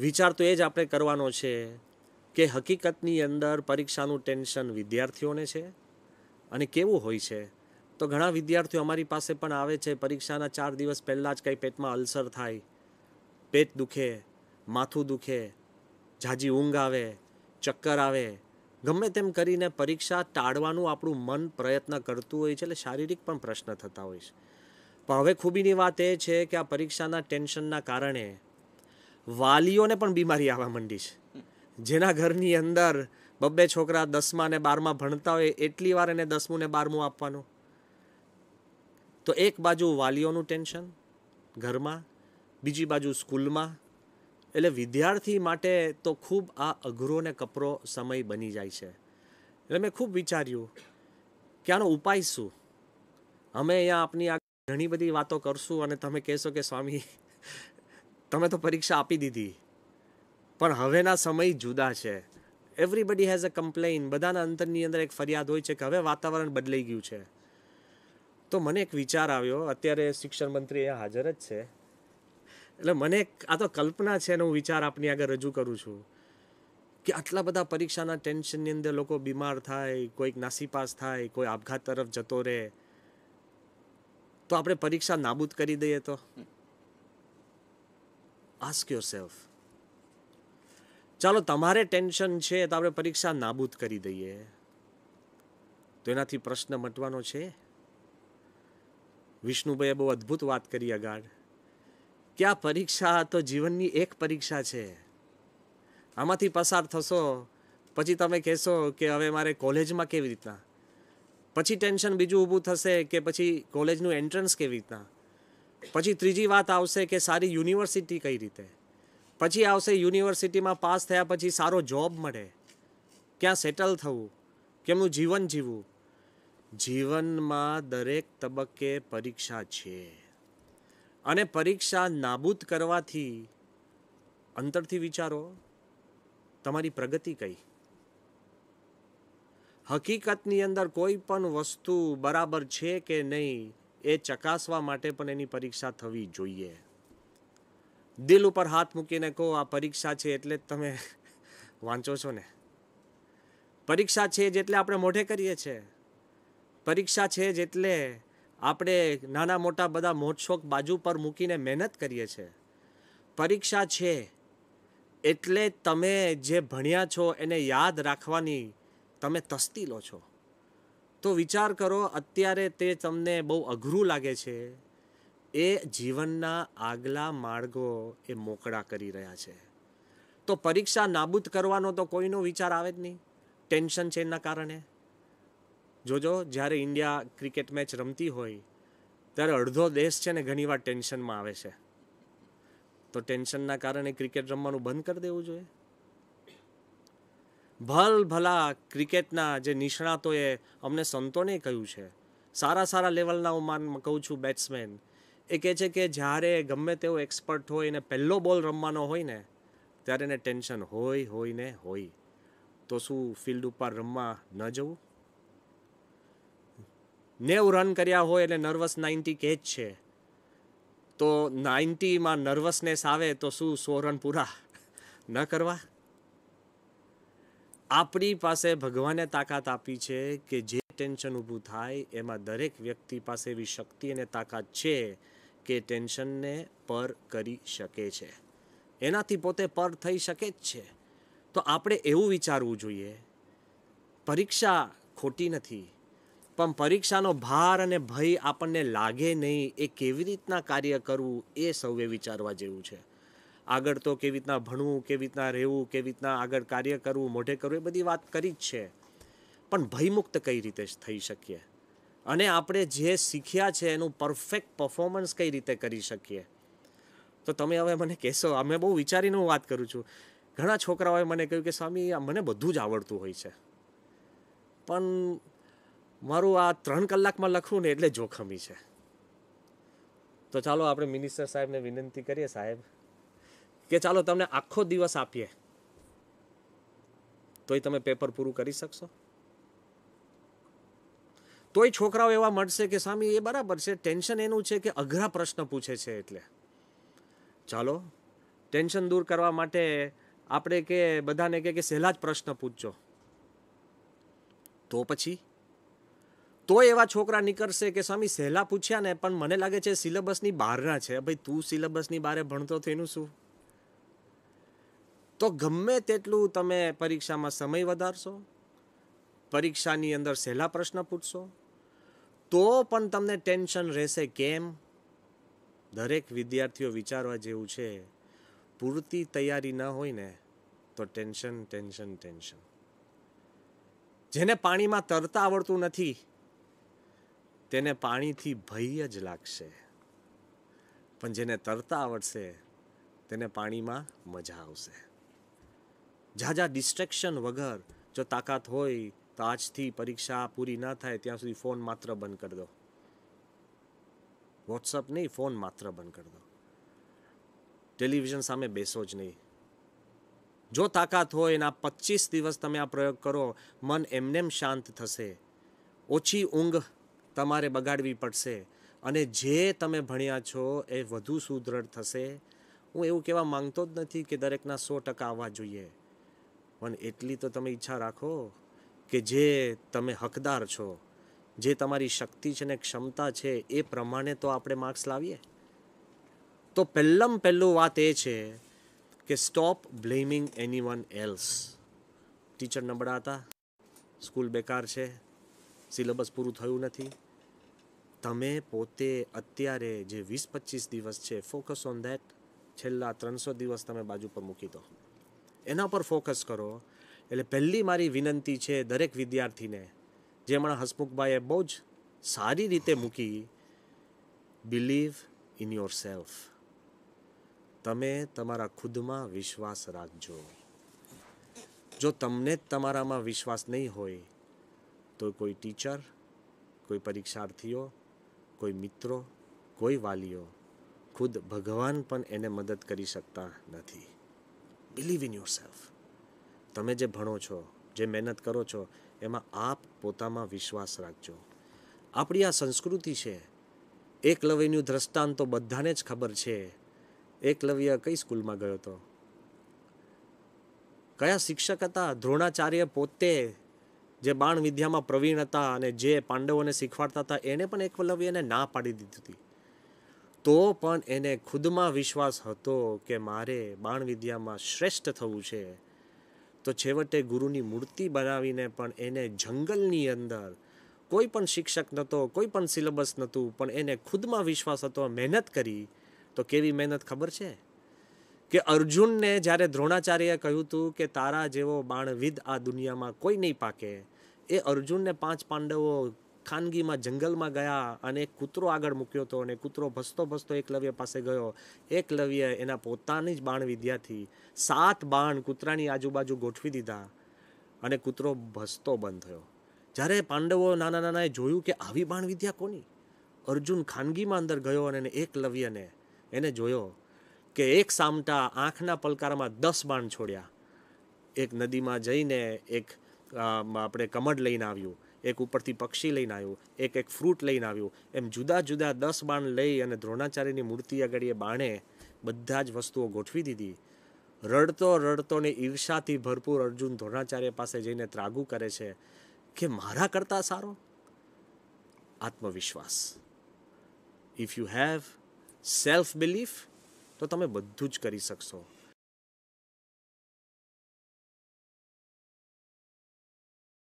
વિચાર તો એ જ આપણે કરવાનો છે કે હકીકતની અંદર પરીક્ષાનું ટેન્શન વિદ્યાર્થીઓને છે અને કેવું હોય છે તો ઘણા વિદ્યાર્થીઓ અમારી પાસે પણ આવે છે પરીક્ષાના ચાર દિવસ પહેલાં જ કંઈ પેટમાં અલ્સર થાય પેટ દુખે માથું દુખે ઝાજી ઊંઘ આવે ચક્કર આવે ગમે તેમ કરીને પરીક્ષા ટાળવાનું આપણું મન પ્રયત્ન કરતું હોય છે એટલે શારીરિક પણ પ્રશ્ન થતા હોય છે પણ હવે ખૂબીની વાત એ છે કે આ પરીક્ષાના ટેન્શનના કારણે વાલીઓને પણ બીમારી આવવા માંડી છે જેના ઘરની અંદર બબ્બે છોકરા દસમા ને બારમા ભણતા હોય એટલી વાર એને દસમું ને બારમું આપવાનું તો એક બાજુ વાલીઓનું ટેન્શન ઘરમાં બીજી બાજુ સ્કૂલમાં એટલે વિદ્યાર્થી માટે તો ખૂબ આ અઘરો ને કપરો સમય બની જાય છે એટલે મેં ખૂબ વિચાર્યું કે આનો ઉપાય શું અમે અહીંયા આપની આ ઘણી બધી વાતો કરશું અને તમે કહેશો કે સ્વામી તમે તો પરીક્ષા આપી દીધી પણ હવેના સમય જુદા છે એવરીબડી હેઝ અ કમ્પ્લેઇન બધાના અંતરની અંદર એક ફરિયાદ હોય છે કે હવે વાતાવરણ બદલાઈ ગયું છે તો મને એક વિચાર આવ્યો અત્યારે શિક્ષણ મંત્રી એ હાજર જ છે એટલે મને આ તો કલ્પના છે એનો હું વિચાર આપની આગળ રજૂ કરું છું કે આટલા બધા પરીક્ષાના ટેન્શનની અંદર લોકો બીમાર થાય કોઈક નાસીપાસ થાય કોઈ આપઘાત તરફ જતો રહે તો આપણે પરીક્ષા નાબૂદ કરી દઈએ તો આસ્ક યોર સેલ્ફ ચાલો તમારે ટેન્શન છે તો આપણે પરીક્ષા નાબૂદ કરી દઈએ તો એનાથી પ્રશ્ન મટવાનો છે વિષ્ણુભાઈએ બહુ અદ્ભુત વાત કરી અગાડ કે આ પરીક્ષા તો જીવનની એક પરીક્ષા છે આમાંથી પસાર થશો પછી તમે કહેશો કે હવે મારે કોલેજમાં કેવી રીતના પછી ટેન્શન બીજું ઊભું થશે કે પછી કોલેજનું એન્ટ્રન્સ કેવી રીતના પછી ત્રીજી વાત આવશે કે સારી યુનિવર્સિટી કઈ રીતે પછી આવશે યુનિવર્સિટીમાં પાસ થયા પછી સારો જોબ મળે ક્યાં સેટલ થવું કેમનું જીવન જીવવું જીવનમાં દરેક તબક્કે પરીક્ષા છે અને પરીક્ષા નાબૂદ કરવાથી અંતરથી વિચારો તમારી પ્રગતિ કઈ હકીકતની અંદર કોઈ પણ વસ્તુ બરાબર છે કે નહીં એ ચકાસવા માટે પણ એની પરીક્ષા થવી જોઈએ દિલ ઉપર હાથ મૂકીને કહો આ પરીક્ષા છે એટલે જ તમે વાંચો છો ને પરીક્ષા છે જેટલે આપણે મોઢે કરીએ છીએ પરીક્ષા છે જેટલે આપણે નાના મોટા બધા મોટશોક બાજુ પર મૂકીને મહેનત કરીએ છીએ પરીક્ષા છે એટલે તમે જે ભણ્યા છો એને યાદ રાખવાની તમે તસ્તી લો છો તો વિચાર કરો અત્યારે તે તમને બહુ અઘરું લાગે છે એ જીવનના આગલા માર્ગો એ મોકળા કરી રહ્યા છે તો પરીક્ષા નાબૂદ કરવાનો તો કોઈનો વિચાર આવે જ નહીં ટેન્શન છે એના કારણે જોજો જ્યારે ઇન્ડિયા ક્રિકેટ મેચ રમતી હોય ત્યારે અડધો દેશ છે ને ઘણીવાર ટેન્શનમાં આવે છે તો ટેન્શનના કારણે ક્રિકેટ રમવાનું બંધ કરી દેવું જોઈએ ભલ ભલા ક્રિકેટના જે નિષ્ણાતોએ અમને સંતોને કહ્યું છે સારા સારા લેવલના હું માન કહું છું બેટ્સમેન એ કહે છે કે જ્યારે ગમે તેવો એક્સપર્ટ હોય ને પહેલો બોલ રમવાનો હોય ને ત્યારે એને ટેન્શન હોય હોય ને હોય તો શું ફિલ્ડ ઉપર રમવા ન જવું નેવ રન કર્યા હોય એટલે નર્વસ નાઇન્ટી કેચ છે તો નાઇન્ટીમાં નર્વસનેસ આવે તો શું સો રન પૂરા ન કરવા આપણી પાસે ભગવાને તાકાત આપી છે કે જે ટેન્શન ઊભું થાય એમાં દરેક વ્યક્તિ પાસે એવી શક્તિ અને તાકાત છે કે ટેન્શનને પર કરી શકે છે એનાથી પોતે પર થઈ શકે જ છે તો આપણે એવું વિચારવું જોઈએ પરીક્ષા ખોટી નથી પણ પરીક્ષાનો ભાર અને ભય આપણને લાગે નહીં એ કેવી રીતના કાર્ય કરવું એ સૌએ વિચારવા જેવું છે આગળ તો કેવી રીતના ભણવું કેવી રીતના રહેવું કેવી રીતના આગળ કાર્ય કરવું મોઢે કરવું એ બધી વાત કરી જ છે પણ ભયમુક્ત કઈ રીતે થઈ શકીએ અને આપણે જે શીખ્યા છે એનું પરફેક્ટ પરફોર્મન્સ કઈ રીતે કરી શકીએ તો તમે હવે મને કહેશો અમે બહુ વિચારીને હું વાત કરું છું ઘણા છોકરાઓએ મને કહ્યું કે સ્વામી મને બધું જ આવડતું હોય છે પણ મારું આ ત્રણ કલાકમાં લખવું ને એટલે જોખમી છે તો ચાલો આપણે મિનિસ્ટર સાહેબને વિનંતી કરીએ સાહેબ કે ચાલો તમને આખો દિવસ આપીએ તોય તમે પેપર પૂરું કરી શકશો તોય છોકરાઓ એવા મળશે કે સ્વામી એ બરાબર છે ટેન્શન એનું છે કે અઘરા પ્રશ્ન પૂછે છે એટલે ચાલો ટેન્શન દૂર કરવા માટે આપણે કે બધાને કે સહેલા જ પ્રશ્ન પૂછજો તો પછી તો એવા છોકરા નીકળશે કે સ્વામી સહેલા પૂછ્યા ને પણ મને લાગે છે સિલેબસની બહારના છે ભાઈ તું સિલેબસની બહારે ભણતો તો એનું શું તો ગમે તેટલું તમે પરીક્ષામાં સમય વધારશો પરીક્ષાની અંદર સહેલા પ્રશ્ન પૂછશો તો પણ તમને ટેન્શન રહેશે કેમ દરેક વિદ્યાર્થીઓ વિચારવા જેવું છે પૂરતી તૈયારી ન હોય ને તો ટેન્શન ટેન્શન ટેન્શન જેને પાણીમાં તરતા આવડતું નથી તેને પાણીથી ભય જ લાગશે પણ જેને તરતા આવડશે તેને પાણીમાં મજા આવશે ઝાઝા ડિસ્ટ્રેક્શન વગર જો તાકાત હોય તો આજથી પરીક્ષા પૂરી ના થાય ત્યાં સુધી ફોન માત્ર બંધ કરી દો વોટ્સઅપ નહીં ફોન માત્ર બંધ કરી દો ટેલિવિઝન સામે બેસો જ નહીં જો તાકાત હોય એના પચીસ દિવસ તમે આ પ્રયોગ કરો મન એમનેમ શાંત થશે ઓછી ઊંઘ તમારે બગાડવી પડશે અને જે તમે ભણ્યા છો એ વધુ સુદૃઢ થશે હું એવું કહેવા માંગતો જ નથી કે દરેકના સો ટકા આવવા જોઈએ પણ એટલી તો તમે ઈચ્છા રાખો કે જે તમે હકદાર છો જે તમારી શક્તિ છે ને ક્ષમતા છે એ પ્રમાણે તો આપણે માર્ક્સ લાવીએ તો પહેલાં પહેલું વાત એ છે કે stop blaming any one else teacher નબળા હતા સ્કૂલ બેકાર છે સિલેબસ પૂરું થયું નથી તમે પોતે અત્યારે જે વીસ પચીસ દિવસ છે ફોકસ ઓન ધેટ છેલ્લા ત્રણસો દિવસ તમે બાજુ પર મૂકી દો એના પર ફોકસ કરો એટલે પહેલી મારી વિનંતી છે દરેક વિદ્યાર્થીને જે હમણાં હસમુખભાઈએ બહુ જ સારી રીતે મૂકી બિલીવ ઇન યોર સેલ્ફ તમે તમારા ખુદમાં વિશ્વાસ રાખજો જો તમને જ તમારામાં વિશ્વાસ નહીં હોય તો કોઈ ટીચર કોઈ પરીક્ષાર્થીઓ કોઈ મિત્રો કોઈ વાલીઓ ખુદ ભગવાન પણ એને મદદ કરી શકતા નથી બિલીવ ઇન યુર સેલ્ફ તમે જે ભણો છો જે મહેનત કરો છો એમાં આપ પોતામાં વિશ્વાસ રાખજો આપણી આ સંસ્કૃતિ છે એકલવ્યનું દ્રષ્ટાંત તો બધાને જ ખબર છે એકલવ્ય કઈ સ્કૂલમાં ગયો હતો કયા શિક્ષક હતા દ્રોણાચાર્ય પોતે જે બાણ વિદ્યામાં પ્રવીણ હતા અને જે પાંડવોને શીખવાડતા હતા એણે પણ એકલવ્યને ના પાડી દીધી હતી તો પણ એને ખુદમાં વિશ્વાસ હતો કે મારે બાણ વિદ્યામાં શ્રેષ્ઠ થવું છે તો છેવટે ગુરુની મૂર્તિ બનાવીને પણ એને જંગલની અંદર કોઈ પણ શિક્ષક નહોતો કોઈ પણ સિલેબસ નહોતું પણ એને ખુદમાં વિશ્વાસ હતો મહેનત કરી તો કેવી મહેનત ખબર છે કે અર્જુનને જ્યારે દ્રોણાચાર્યએ કહ્યું હતું કે તારા જેવો બાણવિદ આ દુનિયામાં કોઈ નહીં પાકે એ અર્જુનને પાંચ પાંડવો ખાનગીમાં જંગલમાં ગયા અને કૂતરો આગળ મૂક્યો હતો અને કૂતરો ભસતો ભસતો એકલવ્ય પાસે ગયો એકલવ્ય એના પોતાની જ બાણ વિદ્યાથી સાત બાણ કૂતરાની આજુબાજુ ગોઠવી દીધા અને કૂતરો ભસતો બંધ થયો જ્યારે પાંડવો નાના નાનાએ જોયું કે આવી બાણ વિદ્યા કોની અર્જુન ખાનગીમાં અંદર ગયો અને એકલવ્યને એને જોયો કે એક સામટા આંખના પલકારમાં દસ બાણ છોડ્યા એક નદીમાં જઈને એક આપણે કમળ લઈને આવ્યું એક ઉપરથી પક્ષી લઈને આવ્યું એક એક ફ્રૂટ લઈને આવ્યું એમ જુદા જુદા દસ બાણ લઈ અને દ્રોણાચાર્યની મૂર્તિ આગળ એ બાણે બધા જ વસ્તુઓ ગોઠવી દીધી રડતો રડતો ને ઈર્ષાથી ભરપૂર અર્જુન દ્રોણાચાર્ય પાસે જઈને ત્રાગુ કરે છે કે મારા કરતાં સારો આત્મવિશ્વાસ if you have self belief તો તમે બધું જ કરી શકશો